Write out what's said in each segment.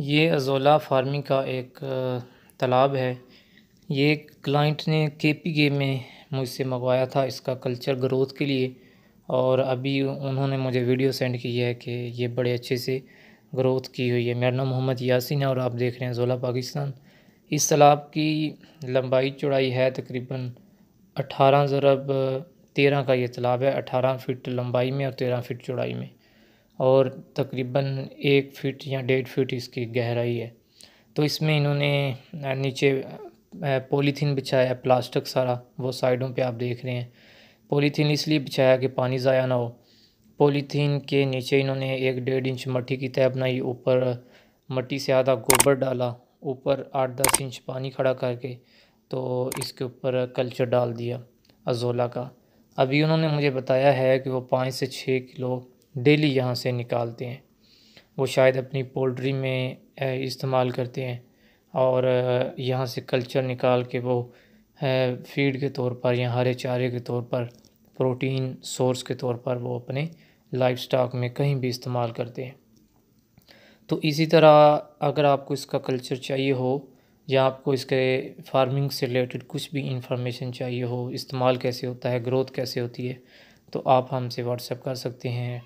ये azolla farming का एक तालाब है ये क्लाइंट ने के पी के में मुझसे मंगवाया था इसका कल्चर ग्रोथ के लिए और अभी उन्होंने मुझे वीडियो सेंड की है कि ये बड़े अच्छे से ग्रोथ की हुई है मेरा नाम मोहम्मद यासिन है और आप देख रहे हैं जोला पाकिस्तान इस तालाब की लंबाई चौड़ाई है तकरीबन अठारह ज़रब तेरह का ये तालाब है अठारह फ़िट लंबाई में और तेरह फ़िट चौड़ाई में और तकरीबन एक फीट या डेढ़ फीट इसकी गहराई है तो इसमें इन्होंने नीचे पॉलीथीन बिछाया है प्लास्टिक सारा वो साइडों पे आप देख रहे हैं पॉलीथीन इसलिए बिछाया कि पानी ज़ाया ना हो पॉलीथीन के नीचे इन्होंने एक डेढ़ इंच मट्टी की तय बनाई ऊपर मट्टी से आधा गोबर डाला ऊपर आठ दस इंच पानी खड़ा करके तो इसके ऊपर कल्चर डाल दिया अजोला का अभी उन्होंने मुझे बताया है कि वो पाँच से छः किलो डेली यहाँ से निकालते हैं वो शायद अपनी पोल्ट्री में इस्तेमाल करते हैं और यहाँ से कल्चर निकाल के वो फीड के तौर पर या हरे चारे के तौर पर प्रोटीन सोर्स के तौर पर वो अपने लाइफ स्टॉक में कहीं भी इस्तेमाल करते हैं तो इसी तरह अगर आपको इसका कल्चर चाहिए हो या आपको इसके फार्मिंग से रिलेटेड कुछ भी इंफॉर्मेशन चाहिए हो इस्तेमाल कैसे होता है ग्रोथ कैसे होती है तो आप हमसे व्हाट्सएप कर सकते हैं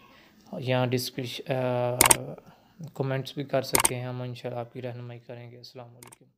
यहाँ डिस्क्रिश कमेंट्स uh, भी कर सकते हैं हम इंशाल्लाह आपकी रहनमई करेंगे अस्सलाम वालेकुम